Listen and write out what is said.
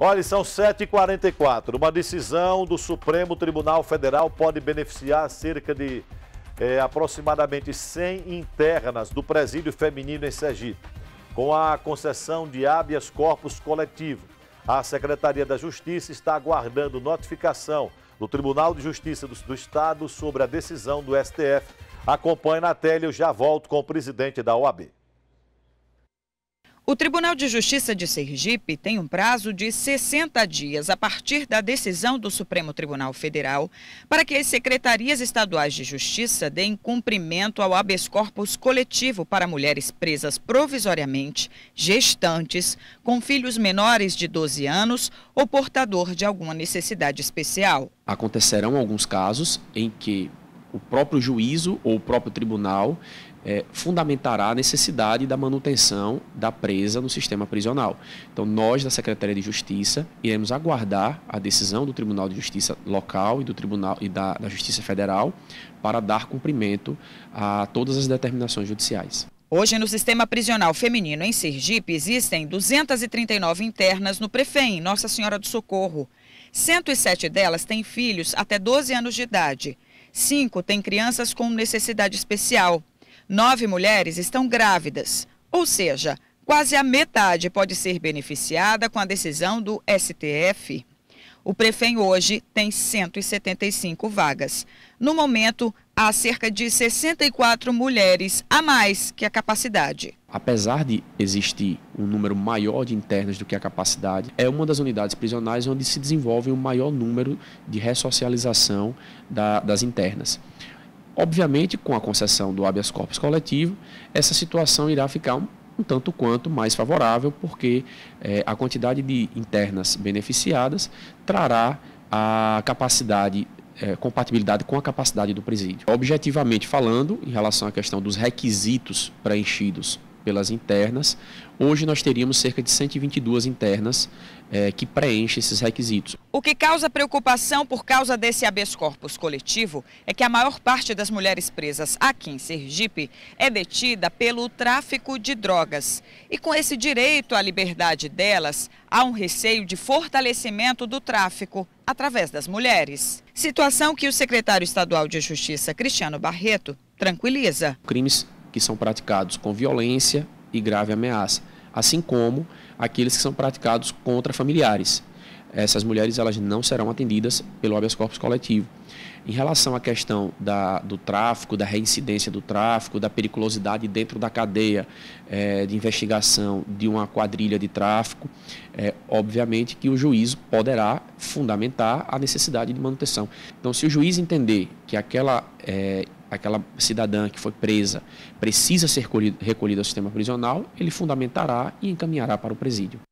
Olha, são 7h44. Uma decisão do Supremo Tribunal Federal pode beneficiar cerca de é, aproximadamente 100 internas do presídio feminino em Sergipe, com a concessão de habeas corpus coletivo. A Secretaria da Justiça está aguardando notificação do Tribunal de Justiça do, do Estado sobre a decisão do STF. Acompanhe na tela, e eu já volto com o presidente da OAB. O Tribunal de Justiça de Sergipe tem um prazo de 60 dias a partir da decisão do Supremo Tribunal Federal para que as secretarias estaduais de justiça deem cumprimento ao habeas corpus coletivo para mulheres presas provisoriamente, gestantes, com filhos menores de 12 anos ou portador de alguma necessidade especial. Acontecerão alguns casos em que o próprio juízo ou o próprio tribunal é, fundamentará a necessidade da manutenção da presa no sistema prisional. Então, nós da Secretaria de Justiça iremos aguardar a decisão do Tribunal de Justiça local e do Tribunal e da, da Justiça Federal para dar cumprimento a todas as determinações judiciais. Hoje, no sistema prisional feminino em Sergipe, existem 239 internas no Prefém, Nossa Senhora do Socorro. 107 delas têm filhos até 12 anos de idade. Cinco têm crianças com necessidade especial nove mulheres estão grávidas, ou seja, quase a metade pode ser beneficiada com a decisão do STF. O Prefém hoje tem 175 vagas. No momento, há cerca de 64 mulheres a mais que a capacidade. Apesar de existir um número maior de internas do que a capacidade, é uma das unidades prisionais onde se desenvolve o um maior número de ressocialização da, das internas. Obviamente, com a concessão do habeas corpus coletivo, essa situação irá ficar um, um tanto quanto mais favorável, porque é, a quantidade de internas beneficiadas trará a capacidade é, compatibilidade com a capacidade do presídio. Objetivamente falando, em relação à questão dos requisitos preenchidos pelas internas, hoje nós teríamos cerca de 122 internas é, que preenchem esses requisitos. O que causa preocupação por causa desse habeas corpus coletivo é que a maior parte das mulheres presas aqui em Sergipe é detida pelo tráfico de drogas. E com esse direito à liberdade delas, há um receio de fortalecimento do tráfico através das mulheres. Situação que o secretário estadual de Justiça, Cristiano Barreto, tranquiliza. Crimes que são praticados com violência e grave ameaça, assim como aqueles que são praticados contra familiares. Essas mulheres elas não serão atendidas pelo habeas corpus coletivo. Em relação à questão da, do tráfico, da reincidência do tráfico, da periculosidade dentro da cadeia é, de investigação de uma quadrilha de tráfico, é, obviamente que o juiz poderá fundamentar a necessidade de manutenção. Então, se o juiz entender que aquela é, aquela cidadã que foi presa precisa ser recolhida ao sistema prisional, ele fundamentará e encaminhará para o presídio.